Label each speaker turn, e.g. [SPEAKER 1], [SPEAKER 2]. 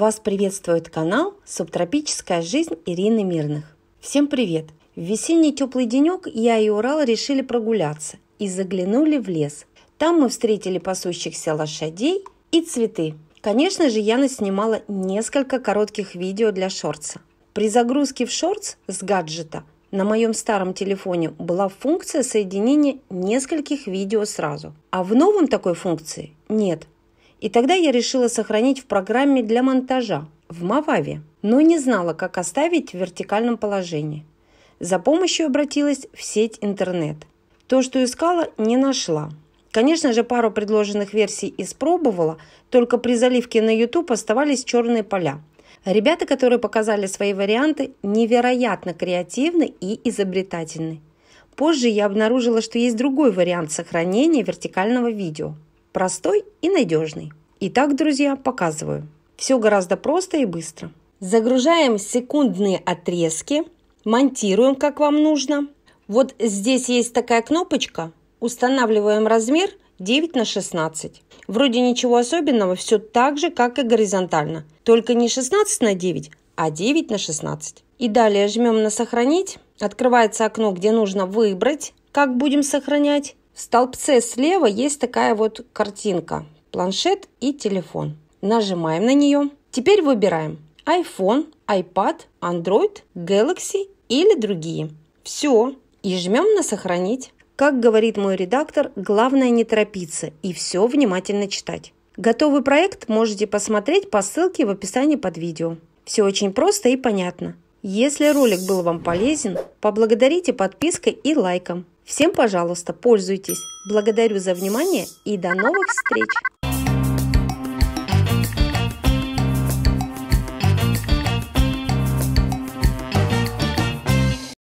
[SPEAKER 1] Вас приветствует канал «Субтропическая жизнь» Ирины Мирных. Всем привет! В весенний теплый денек я и Урал решили прогуляться и заглянули в лес. Там мы встретили пасущихся лошадей и цветы. Конечно же, я наснимала несколько коротких видео для шорца. При загрузке в шорц с гаджета на моем старом телефоне была функция соединения нескольких видео сразу, а в новом такой функции нет – и тогда я решила сохранить в программе для монтажа в Мававе, но не знала, как оставить в вертикальном положении. За помощью обратилась в сеть интернет. То, что искала, не нашла. Конечно же, пару предложенных версий испробовала, только при заливке на YouTube оставались черные поля. Ребята, которые показали свои варианты, невероятно креативны и изобретательны. Позже я обнаружила, что есть другой вариант сохранения вертикального видео – Простой и надежный. Итак, друзья, показываю. Все гораздо просто и быстро. Загружаем секундные отрезки, монтируем, как вам нужно. Вот здесь есть такая кнопочка, устанавливаем размер 9 на 16. Вроде ничего особенного, все так же, как и горизонтально. Только не 16 на 9, а 9 на 16. И далее жмем на «Сохранить». Открывается окно, где нужно выбрать, как будем сохранять. В столбце слева есть такая вот картинка. Планшет и телефон. Нажимаем на нее. Теперь выбираем iPhone, iPad, Android, Galaxy или другие. Все. И жмем на «Сохранить». Как говорит мой редактор, главное не торопиться и все внимательно читать. Готовый проект можете посмотреть по ссылке в описании под видео. Все очень просто и понятно. Если ролик был вам полезен, поблагодарите подпиской и лайком. Всем, пожалуйста, пользуйтесь. Благодарю за внимание и до новых встреч!